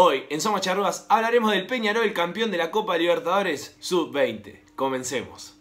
Hoy en Somos Charrúas hablaremos del Peñarol, campeón de la Copa Libertadores Sub-20. Comencemos.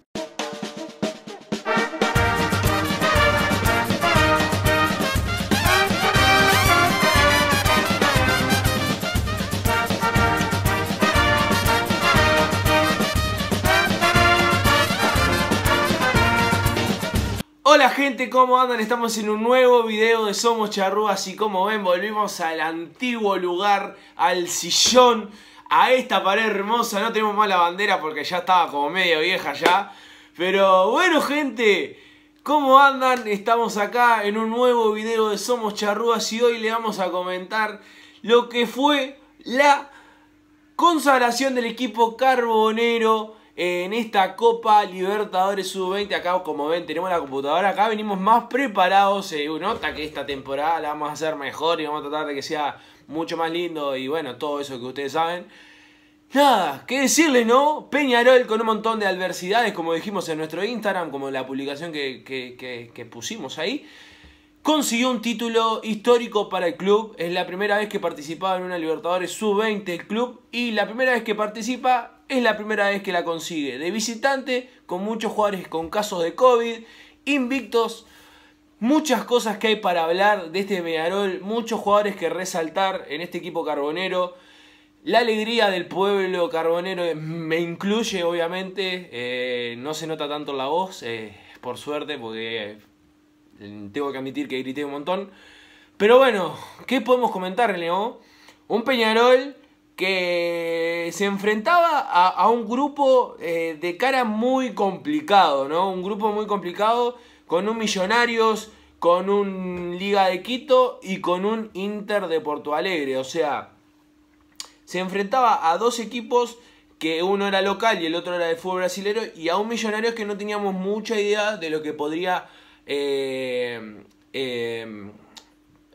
gente, ¿cómo andan? Estamos en un nuevo video de Somos Charrúas y como ven volvimos al antiguo lugar, al sillón, a esta pared hermosa. No tenemos más la bandera porque ya estaba como media vieja ya. Pero bueno gente, ¿cómo andan? Estamos acá en un nuevo video de Somos Charrúas y hoy le vamos a comentar lo que fue la consagración del equipo carbonero en esta Copa Libertadores Sub-20. Acá, como ven, tenemos la computadora. Acá venimos más preparados. Se eh, nota que esta temporada la vamos a hacer mejor y vamos a tratar de que sea mucho más lindo. Y bueno, todo eso que ustedes saben. Nada, qué decirle, ¿no? Peñarol con un montón de adversidades, como dijimos en nuestro Instagram, como la publicación que, pusimos ahí. Consiguió un título histórico para el club. Es la primera vez que participaba en una Libertadores Sub-20 el club. Y la primera vez que participa es la primera vez que la consigue. De visitante, con muchos jugadores con casos de COVID, invictos, muchas cosas que hay para hablar de este Peñarol, muchos jugadores que resaltar en este equipo carbonero. La alegría del pueblo carbonero eh, me incluye, obviamente. Eh, no se nota tanto la voz, eh, por suerte, porque tengo que admitir que grité un montón. Pero bueno, ¿qué podemos comentar, Leo? Un Peñarol que se enfrentaba a, un grupo eh, de cara muy complicado, ¿no? Un grupo muy complicado con un Millonarios, con un Liga de Quito y con un Inter de Porto Alegre. O sea, se enfrentaba a dos equipos que uno era local y el otro era de fútbol brasilero y a un Millonarios que no teníamos mucha idea de lo que podría... Eh, eh,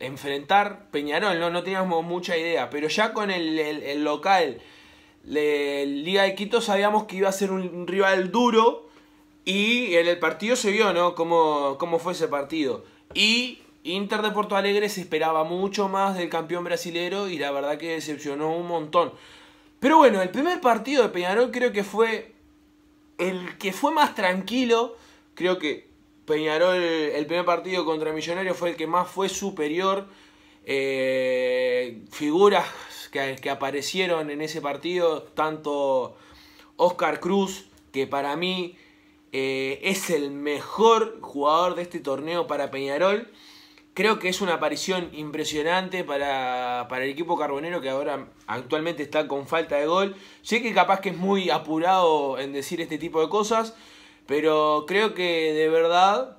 enfrentar Peñarol, no, no teníamos mucha idea, pero ya con el, local de Liga de Quito sabíamos que iba a ser un rival duro y en el partido se vio, ¿no? Cómo, cómo fue ese partido. Y Inter de Porto Alegre se esperaba mucho más del campeón brasilero y la verdad que decepcionó un montón. Pero bueno, el primer partido de Peñarol creo que fue el que fue más tranquilo, creo que Peñarol, el primer partido contra Millonarios fue el que más fue superior. Eh, figuras que, aparecieron en ese partido, tanto Oscar Cruz, que para mí eh, es el mejor jugador de este torneo para Peñarol. Creo que es una aparición impresionante para, para, el equipo carbonero que ahora actualmente está con falta de gol. Sé que capaz que es muy apurado en decir este tipo de cosas, pero creo que de verdad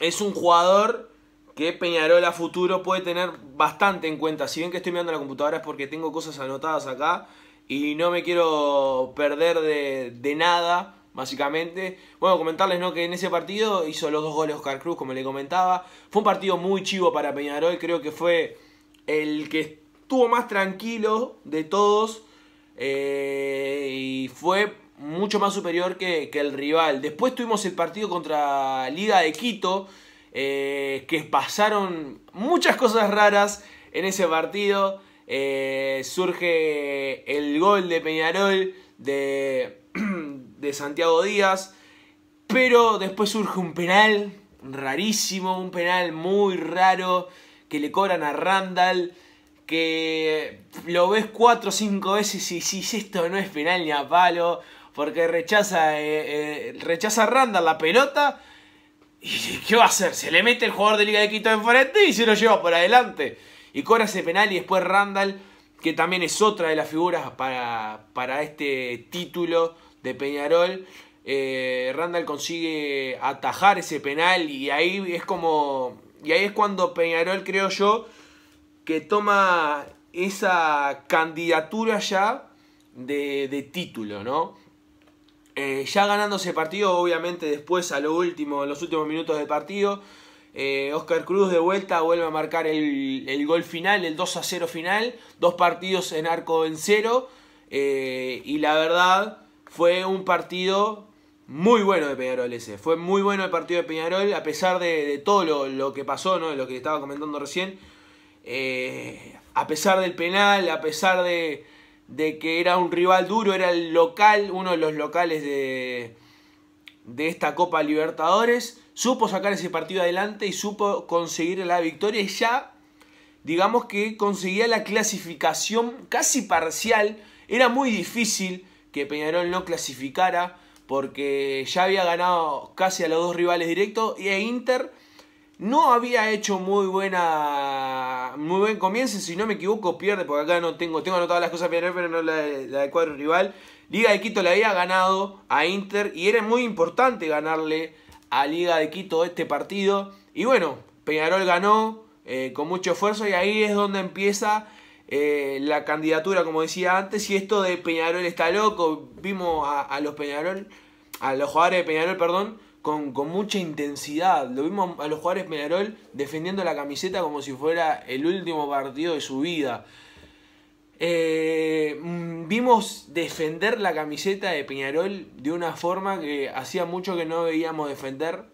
es un jugador que Peñarol a futuro puede tener bastante en cuenta. Si bien que estoy mirando la computadora es porque tengo cosas anotadas acá y no me quiero perder de, nada, básicamente. Bueno, comentarles ¿no? que en ese partido hizo los dos goles Oscar Cruz, como le comentaba. Fue un partido muy chivo para Peñarol, creo que fue el que estuvo más tranquilo de todos eh, y fue mucho más superior que, el rival. Después tuvimos el partido contra Liga de Quito, eh, que pasaron muchas cosas raras en ese partido. Eh, surge el gol de Peñarol de, de Santiago Díaz, pero después surge un penal rarísimo, un penal muy raro que le cobran a Randall que lo ves cuatro o cinco veces y si esto no es penal ni a palo porque rechaza, eh, eh, rechaza a la pelota. ¿Y qué va a hacer? Se le mete el jugador de Liga de Quito enfrente y se lo lleva por adelante. Y cobra ese penal y después Randall, que también es otra de las figuras para, para este título de Peñarol. Eh, Randall consigue atajar ese penal y ahí es como... Y ahí es cuando Peñarol, creo yo, que toma esa candidatura ya de, de título, ¿no? Eh, ya ganándose partido, obviamente después a lo último, en los últimos minutos del partido, eh, Oscar Cruz de vuelta vuelve a marcar el, gol final, el 2 a 0 final, dos partidos en arco en cero eh, y la verdad fue un partido muy bueno de Peñarol ese, fue muy bueno el partido de Peñarol a pesar de, todo lo, lo, que pasó, ¿no? lo que estaba comentando recién, eh, a pesar del penal, a pesar de, de que era un rival duro, era el local, uno de los locales de, esta Copa Libertadores, supo sacar ese partido adelante y supo conseguir la victoria y ya, digamos que conseguía la clasificación casi parcial, era muy difícil que Peñarol no clasificara porque ya había ganado casi a los dos rivales directos y e a Inter no había hecho muy buena. Muy buen comienzo. Si no me equivoco, pierde. Porque acá no tengo. Tengo anotadas las cosas pero no la, la de cuadro rival. Liga de Quito le había ganado a Inter. Y era muy importante ganarle a Liga de Quito este partido. Y bueno, Peñarol ganó eh, con mucho esfuerzo. Y ahí es donde empieza eh, la candidatura, como decía antes. Y esto de Peñarol está loco. Vimos a, a los Peñarol. A los jugadores de Peñarol, perdón con, mucha intensidad. Lo vimos a los jugadores Peñarol defendiendo la camiseta como si fuera el último partido de su vida. Eh, mm, vimos defender la camiseta de Peñarol de una forma que hacía mucho que no veíamos defender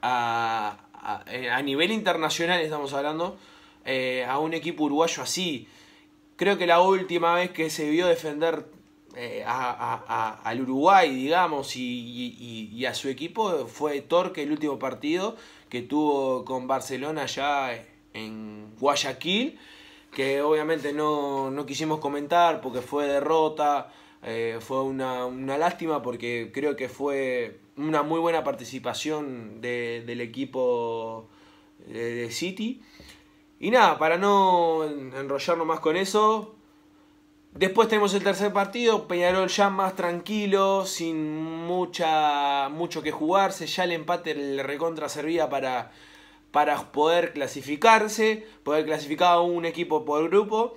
a, eh, nivel internacional, estamos hablando, eh, a un equipo uruguayo así. Creo que la última vez que se vio defender eh, al Uruguay, digamos, y, a su equipo fue Torque el último partido que tuvo con Barcelona ya en Guayaquil, que obviamente no, no quisimos comentar porque fue derrota, eh, fue una, lástima porque creo que fue una muy buena participación del equipo de, de City. Y nada, para no enrollarnos más con eso, Después tenemos el tercer partido, Peñarol ya más tranquilo, sin mucha, mucho que jugarse, ya el empate el recontra servía para, para poder clasificarse, poder clasificar a un equipo por grupo.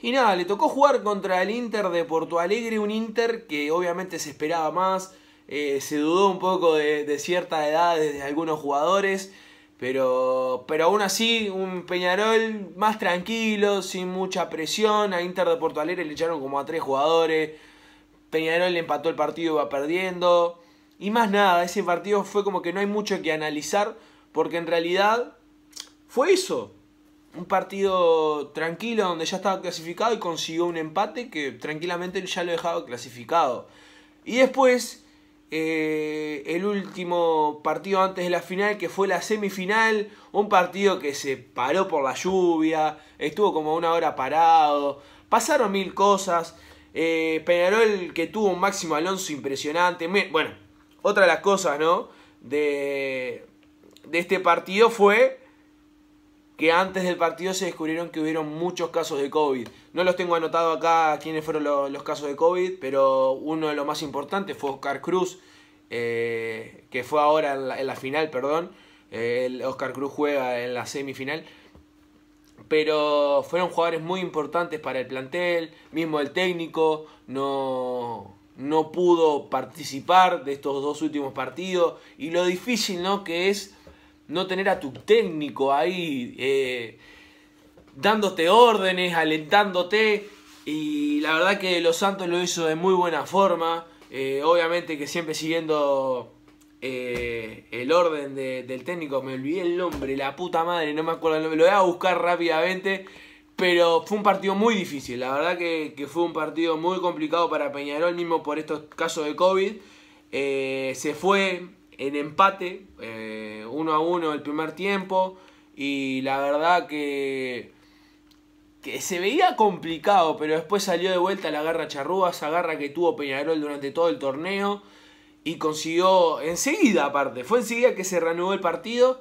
Y nada, le tocó jugar contra el Inter de Porto Alegre, un Inter que obviamente se esperaba más, eh, se dudó un poco de, de cierta edad de algunos jugadores. Pero, pero aún así, un Peñarol más tranquilo, sin mucha presión. A Inter de Porto le echaron como a tres jugadores. Peñarol le empató el partido, va perdiendo. Y más nada, ese partido fue como que no hay mucho que analizar, porque en realidad fue eso. Un partido tranquilo donde ya estaba clasificado y consiguió un empate que tranquilamente ya lo dejaba clasificado. Y después eh, el último partido antes de la final, que fue la semifinal, un partido que se paró por la lluvia, estuvo como una hora parado, pasaron mil cosas, eh, Peñarol que tuvo un máximo Alonso impresionante, bueno, otra de las cosas, ¿no? De, de este partido fue que antes del partido se descubrieron que hubieron muchos casos de COVID. No los tengo anotado acá quiénes fueron los, casos de COVID, pero uno de los más importantes fue Oscar Cruz, eh, que fue ahora en la, final, perdón. Eh, el Oscar Cruz juega en la semifinal. Pero fueron jugadores muy importantes para el plantel, mismo el técnico, no, no pudo participar de estos dos últimos partidos y lo difícil ¿no? que es no tener a tu técnico ahí eh, dándote órdenes, alentándote. Y la verdad que Los Santos lo hizo de muy buena forma. Eh, obviamente que siempre siguiendo eh, el orden del técnico. Me olvidé el nombre, la puta madre, no me acuerdo el nombre. Lo voy a buscar rápidamente. Pero fue un partido muy difícil. La verdad que, fue un partido muy complicado para Peñarol, mismo por estos casos de COVID. se fue en empate, eh, uno a uno el primer tiempo. Y la verdad que, que se veía complicado, pero después salió de vuelta la garra charrúa, esa garra que tuvo Peñarol durante todo el torneo. Y consiguió enseguida, aparte, fue enseguida que se reanudó el partido.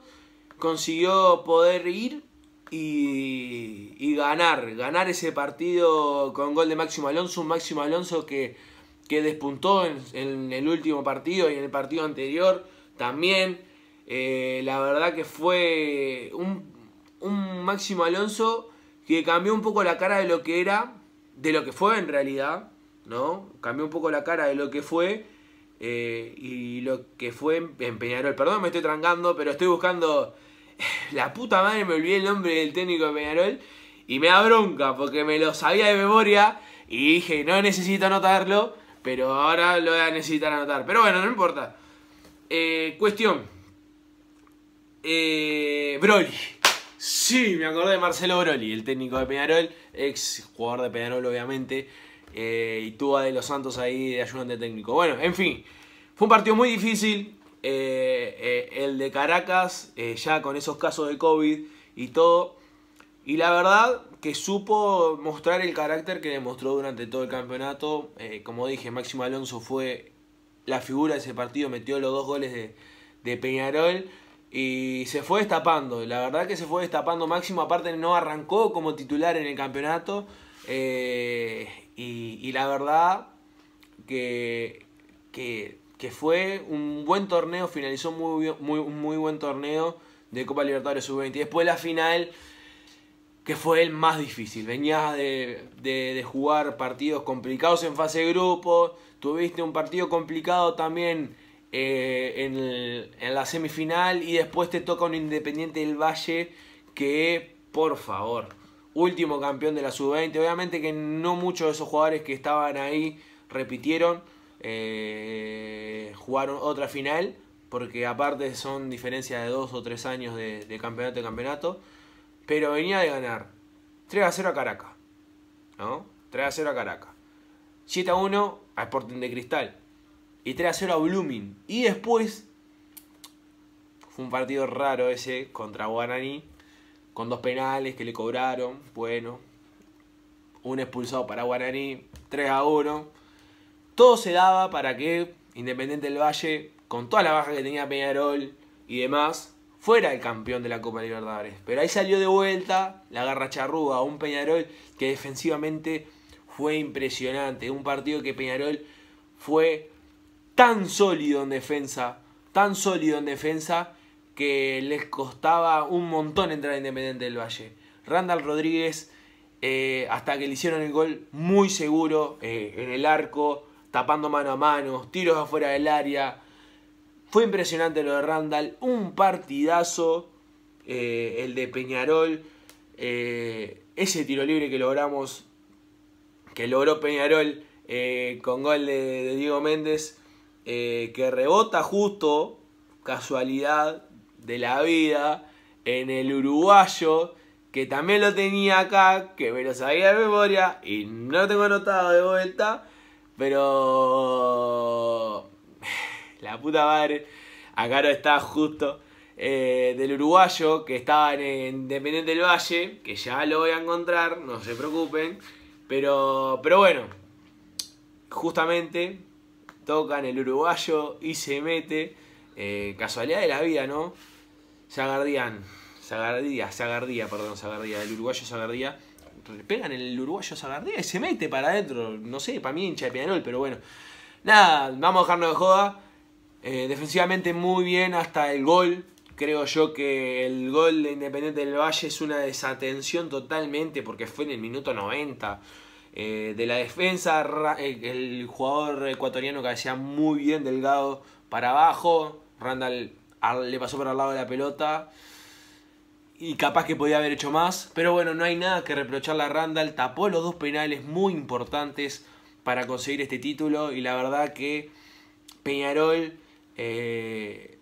Consiguió poder ir y, y ganar, ganar ese partido con gol de Máximo Alonso. Un Máximo Alonso que que despuntó en, el último partido y en el partido anterior también. Eh, la verdad que fue un, Máximo Alonso que cambió un poco la cara de lo que era, de lo que fue en realidad, ¿no? Cambió un poco la cara de lo que fue eh, y lo que fue en, Peñarol. Perdón, me estoy trancando, pero estoy buscando... La puta madre me olvidé el nombre del técnico de Peñarol y me da bronca porque me lo sabía de memoria y dije, no necesito anotarlo pero ahora lo voy a necesitar anotar. Pero bueno, no importa. Eh, cuestión. Eh, Broly. Sí, me acordé de Marcelo Broly, el técnico de Peñarol, ex jugador de Peñarol obviamente, eh, y tuvo a De Los Santos ahí de ayudante técnico. Bueno, en fin, fue un partido muy difícil, eh, el de Caracas, ya con esos casos de COVID y todo. Y la verdad, que supo mostrar el carácter que demostró durante todo el campeonato. Eh, como dije, Máximo Alonso fue la figura de ese partido, metió los dos goles de, de Peñarol y se fue destapando. La verdad que se fue destapando Máximo, aparte no arrancó como titular en el campeonato. Eh, y, y, la verdad que, que, fue un buen torneo, finalizó muy, muy, muy buen torneo de Copa Libertadores Sub-20. Después la final que fue el más difícil. Venías de, jugar partidos complicados en fase de grupo, tuviste un partido complicado también eh, en, la semifinal y después te toca un Independiente del Valle que, por favor, último campeón de la sub-20. Obviamente que no muchos de esos jugadores que estaban ahí repitieron, eh, jugaron otra final, porque aparte son diferencias de dos o tres años de, campeonato de campeonato pero venía de ganar 3 a 0 a Caracas, ¿no? 3 a 0 a Caracas, 7 a 1 a Sporting de Cristal y 3 a 0 a Blooming. Y después fue un partido raro ese contra Guaraní, con dos penales que le cobraron, bueno, un expulsado para Guaraní, 3 a 1. Todo se daba para que Independiente del Valle, con toda la baja que tenía Peñarol y demás, fuera el campeón de la Copa Libertadores. Pero ahí salió de vuelta la garra charrúa, un Peñarol que defensivamente fue impresionante. Un partido que Peñarol fue tan sólido en defensa, tan sólido en defensa, que les costaba un montón entrar a Independiente del Valle. Randall Rodríguez, eh, hasta que le hicieron el gol muy seguro eh, en el arco, tapando mano a mano, tiros afuera del área fue impresionante lo de Randall, un partidazo, eh, el de Peñarol, eh, ese tiro libre que logramos, que logró Peñarol eh, con gol de, de Diego Méndez, que rebota justo, casualidad de la vida, en el uruguayo, que también lo tenía acá, que me lo sabía de memoria y no lo tengo anotado de vuelta, pero la puta madre. Acá no está justo. Eh, del uruguayo que estaba en Independiente del Valle, que ya lo voy a encontrar, no se preocupen. Pero, pero bueno, justamente tocan el uruguayo y se mete. Eh, casualidad de la vida, ¿no? Zagardían. Zagardía, Zagardía, perdón, sagardía el uruguayo Zagardía. Pegan el uruguayo sagardía y se mete para adentro. No sé, para mí hincha de Pianol. pero bueno. Nada, vamos a dejarnos de joda. Eh, defensivamente muy bien hasta el gol. Creo yo que el gol de Independiente del Valle es una desatención totalmente porque fue en el minuto 90. Eh, de la defensa, eh, el jugador ecuatoriano que hacía muy bien delgado para abajo. Randall le pasó por al lado de la pelota. Y capaz que podía haber hecho más. Pero bueno, no hay nada que reprocharle a Randall. Tapó los dos penales muy importantes para conseguir este título. Y la verdad que Peñarol eh,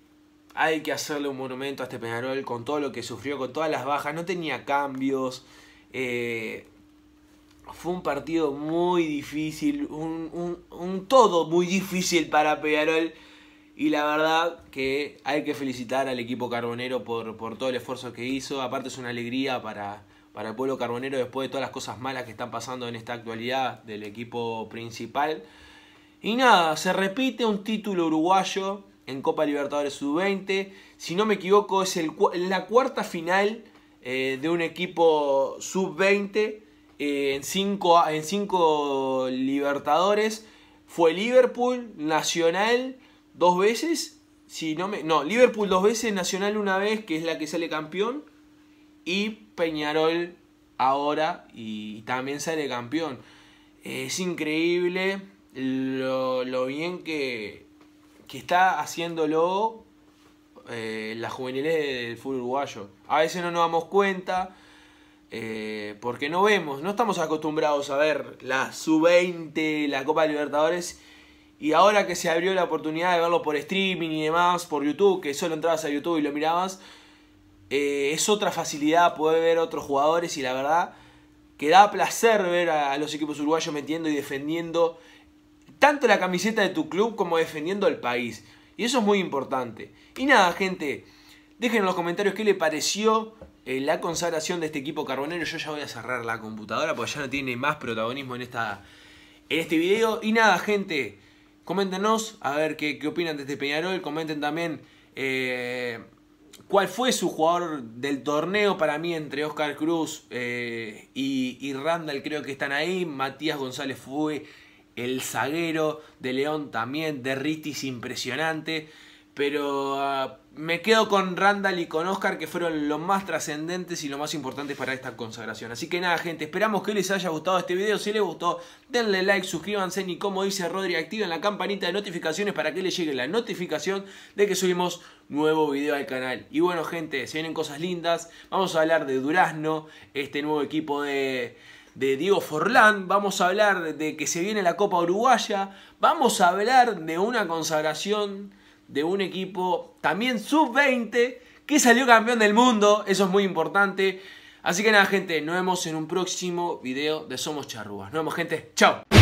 hay que hacerle un monumento a este Peñarol con todo lo que sufrió, con todas las bajas. No tenía cambios. Eh, fue un partido muy difícil, un, todo muy difícil para Peñarol. Y la verdad que hay que felicitar al equipo carbonero por, todo el esfuerzo que hizo. Aparte es una alegría para el pueblo carbonero después de todas las cosas malas que están pasando en esta actualidad del equipo principal. Y nada, se repite un título uruguayo en Copa Libertadores Sub-20. Si no me equivoco, es el, la cuarta final eh, de un equipo Sub-20 eh, en cinco, en Libertadores. Fue Liverpool, Nacional dos veces. Si no, me, no, Liverpool dos veces, Nacional una vez, que es la que sale campeón. Y Peñarol ahora y también sale campeón. Es increíble lo, bien que, está haciéndolo eh, la juvenilidad del fútbol uruguayo. A veces no nos damos cuenta eh, porque no vemos, no estamos acostumbrados a ver la sub-20, la Copa de Libertadores. Y ahora que se abrió la oportunidad de verlo por streaming y demás, por YouTube, que solo entrabas a YouTube y lo mirabas, eh, es otra facilidad poder ver otros jugadores y la verdad que da placer ver a los equipos uruguayos metiendo y defendiendo tanto la camiseta de tu club como defendiendo al país. Y eso es muy importante. Y nada, gente, dejen en los comentarios qué le pareció eh, la consagración de este equipo carbonero. Yo ya voy a cerrar la computadora porque ya no tiene más protagonismo en, esta, en este video. Y nada, gente, coméntenos a ver qué, qué opinan de este Peñarol. Comenten también... Eh, cuál fue su jugador del torneo para mí entre Oscar Cruz eh, y, y Randall creo que están ahí. Matías González fue el zaguero de León también, de Ritis impresionante. Pero ah, me quedo con Randall y con Oscar, que fueron los más trascendentes y lo más importantes para esta consagración. Así que nada, gente, esperamos que les haya gustado este video. Si les gustó, denle like, suscríbanse y como dice Rodri, activen la campanita de notificaciones para que les llegue la notificación de que subimos nuevo video al canal. Y bueno, gente, se vienen cosas lindas. Vamos a hablar de Durazno, este nuevo equipo de de Diego Forlán, vamos a hablar de que se viene la Copa Uruguaya, vamos a hablar de una consagración de un equipo también sub-20 que salió campeón del mundo, eso es muy importante. Así que nada, gente, nos vemos en un próximo video de Somos Charrúas. Nos vemos, gente. Chao.